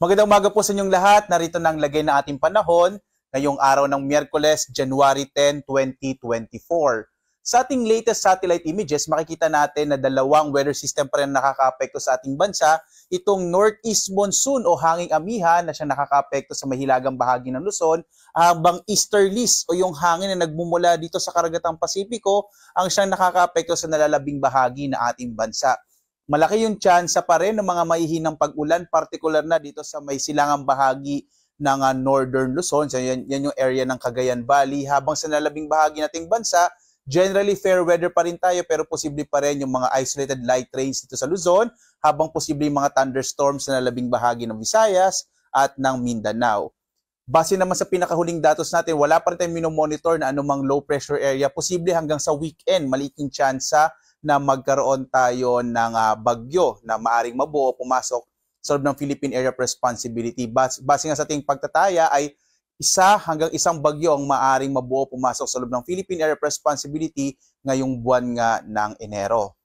Magandang umaga po sa inyong lahat. Narito na ang lagay na ating panahon ngayong araw ng Miyerkules, January 10, 2024. Sa ating latest satellite images, makikita natin na dalawang weather system pa rin nakakaapekto sa ating bansa. Itong northeast monsoon o hanging amihan na siya nakakaapekto sa mahilagang bahagi ng Luzon, habang easterlies o yung hangin na nagmumula dito sa karagatang Pasipiko ang siyang nakakaapekto sa nalalabing bahagi na ating bansa malaki yung chance pa rin ng mga mahihinang pag-ulan, particular na dito sa may silangang bahagi ng uh, Northern Luzon. So yan, yan yung area ng Cagayan Valley. Habang sa nalabing bahagi nating bansa, generally fair weather pa rin tayo pero posible pa rin yung mga isolated light rains dito sa Luzon habang posible yung mga thunderstorms sa nalabing bahagi ng Visayas at ng Mindanao. Base naman sa pinakahuling datos natin, wala pa rin tayong minomonitor na anumang low pressure area. Posible hanggang sa weekend, maliking sa na magkaroon tayo ng uh, bagyo na maaring mabuo pumasok sa loob ng Philippine Area of Responsibility. Bas base nga sa ating pagtataya ay isa hanggang isang bagyo ang maaring mabuo pumasok sa loob ng Philippine Area of Responsibility ngayong buwan nga ng Enero.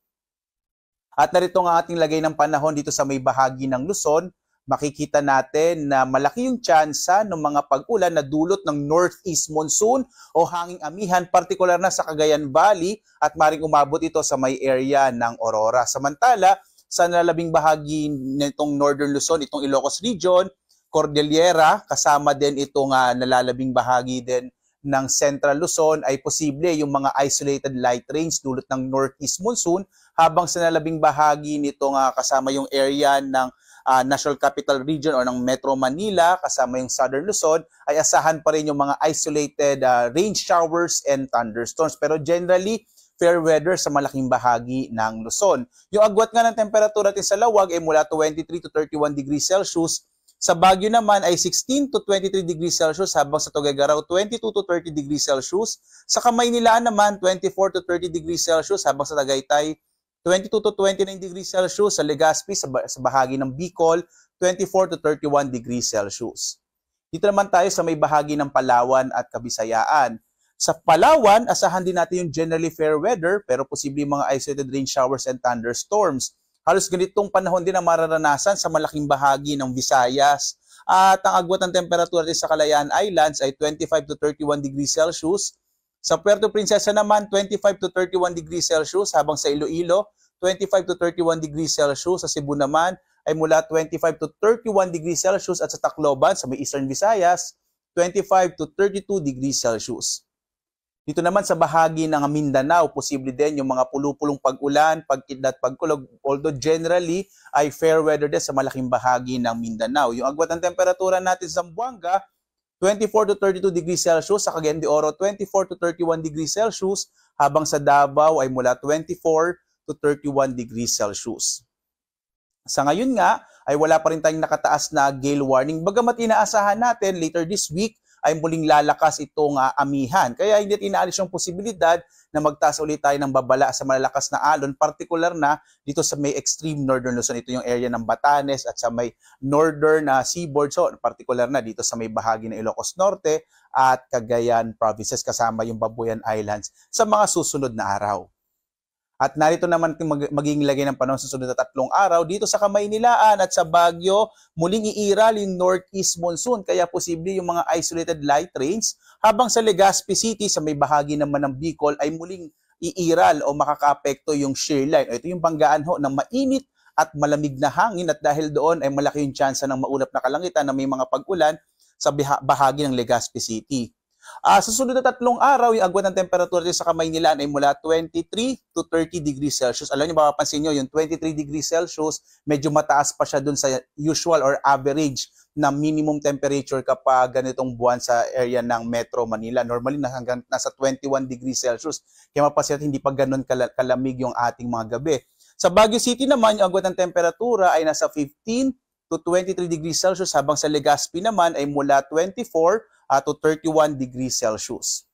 At narito ang ating lagay ng panahon dito sa may bahagi ng Luzon makikita natin na malaki yung tsansa ng mga pag-ulan na dulot ng northeast monsoon o hanging amihan, partikular na sa Cagayan Valley at maring umabot ito sa may area ng Aurora. Samantala, sa nalalabing bahagi nitong Northern Luzon, itong Ilocos Region, Cordillera, kasama din itong uh, nalalabing bahagi din ng Central Luzon ay posible yung mga isolated light rains dulot ng northeast monsoon habang sa nalabing bahagi nito nga ah, kasama yung area ng uh, National Capital Region or ng Metro Manila kasama yung Southern Luzon ay asahan pa rin yung mga isolated uh, rain showers and thunderstorms. Pero generally, fair weather sa malaking bahagi ng Luzon. Yung agwat nga ng temperatura natin sa Lawag ay mula 23 to 31 degrees Celsius sa Baguio naman ay 16 to 23 degrees Celsius habang sa Tuguegarao 22 to 30 degrees Celsius. Sa Kamaynilaan naman 24 to 30 degrees Celsius habang sa Tagaytay 22 to 29 degrees Celsius sa Legazpi sa, bahagi ng Bicol, 24 to 31 degrees Celsius. Dito naman tayo sa may bahagi ng Palawan at Kabisayaan. Sa Palawan, asahan din natin yung generally fair weather pero posibleng mga isolated rain showers and thunderstorms. Halos ganitong panahon din ang mararanasan sa malaking bahagi ng Visayas. At ang agwat ng temperatura sa Kalayaan Islands ay 25 to 31 degrees Celsius. Sa Puerto Princesa naman, 25 to 31 degrees Celsius habang sa Iloilo, 25 to 31 degrees Celsius. Sa Cebu naman ay mula 25 to 31 degrees Celsius at sa Tacloban sa may Eastern Visayas 25 to 32 degrees Celsius. Dito naman sa bahagi ng Mindanao, posible din yung mga pulupulong pag-ulan, pagkidlat, pagkulog. Although generally ay fair weather din sa malaking bahagi ng Mindanao. Yung agwat ng temperatura natin sa Buanga, 24 to 32 degrees Celsius. Sa Cagayan de Oro, 24 to 31 degrees Celsius. Habang sa Davao ay mula 24 to 31 degrees Celsius. Sa ngayon nga, ay wala pa rin tayong nakataas na gale warning. Bagamat inaasahan natin later this week ay muling lalakas itong uh, amihan. Kaya hindi inaalis yung posibilidad na magtaas ulit tayo ng babala sa malalakas na alon, particular na dito sa may extreme northern Luzon. Ito yung area ng Batanes at sa may northern uh, seaboard. So, particular na dito sa may bahagi ng Ilocos Norte at Cagayan provinces kasama yung Babuyan Islands sa mga susunod na araw. At narito naman mag- magiging lagay ng panahon sa sunod na tatlong araw dito sa Kamaynilaan at sa Baguio, muling iiral yung northeast monsoon kaya posible yung mga isolated light rains habang sa Legazpi City sa may bahagi naman ng Bicol ay muling iiral o makakaapekto yung shear line. ito yung banggaan ho ng mainit at malamig na hangin at dahil doon ay malaki yung tsansa ng maulap na kalangitan na may mga pag-ulan sa bahagi ng Legazpi City. Uh, sa susunod na tatlong araw, yung agwat ng temperatura sa kamay nila ay mula 23 to 30 degrees Celsius. Alam niyo, mapapansin niyo, yung 23 degrees Celsius, medyo mataas pa siya dun sa usual or average na minimum temperature kapag ganitong buwan sa area ng Metro Manila. Normally, na hanggang nasa 21 degrees Celsius. Kaya mapapansin natin, hindi pa ganun kalamig yung ating mga gabi. Sa Baguio City naman, yung agwat ng temperatura ay nasa 15 to 23 degrees Celsius habang sa Legazpi naman ay mula 24 uh, to 31 degrees Celsius.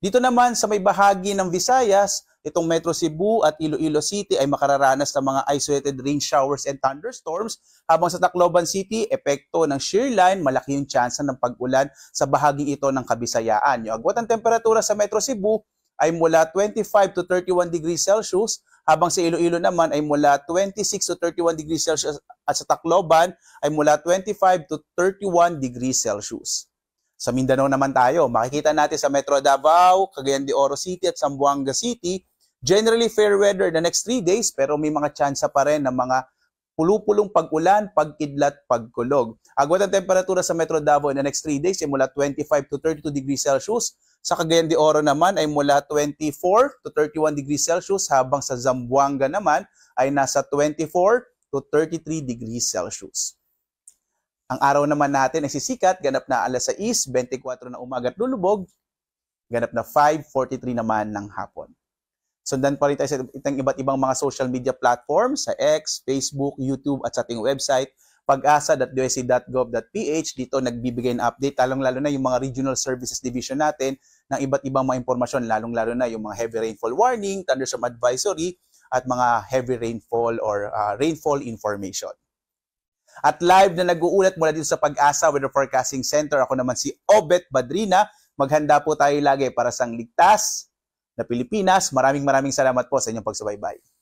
Dito naman sa may bahagi ng Visayas, itong Metro Cebu at Iloilo City ay makararanas ng mga isolated rain showers and thunderstorms habang sa Tacloban City, epekto ng shear line, malaki yung tsansa ng pag-ulan sa bahaging ito ng Kabisayaan. Yung agwat ng temperatura sa Metro Cebu ay mula 25 to 31 degrees Celsius habang sa Iloilo naman ay mula 26 to 31 degrees Celsius at sa Tacloban ay mula 25 to 31 degrees Celsius. Sa Mindanao naman tayo, makikita natin sa Metro Davao, Cagayan de Oro City at Zamboanga City, generally fair weather the next 3 days pero may mga tsansa pa rin ng mga pulupulong pag-ulan, pag-idlat, pagkulog. Agwat ang temperatura sa Metro Davao in the next 3 days ay mula 25 to 32 degrees Celsius. Sa Cagayan de Oro naman ay mula 24 to 31 degrees Celsius habang sa Zamboanga naman ay nasa 24 to 33 degrees Celsius. Ang araw naman natin ay sisikat, ganap na alas 6, 24 na umaga at lulubog, ganap na 5.43 naman ng hapon. Sundan pa rin tayo sa itang iba't ibang mga social media platforms, sa X, Facebook, YouTube at sa ating website, pag e Dito nagbibigay ng update, talong lalo na yung mga regional services division natin ng iba't ibang mga impormasyon, lalong-lalo na yung mga heavy rainfall warning, thunderstorm advisory, at mga heavy rainfall or uh, rainfall information at live na nag-uulat mula dito sa Pag-asa Weather Forecasting Center. Ako naman si Obet Badrina. Maghanda po tayo lagi para sa ligtas na Pilipinas. Maraming maraming salamat po sa inyong pagsubaybay.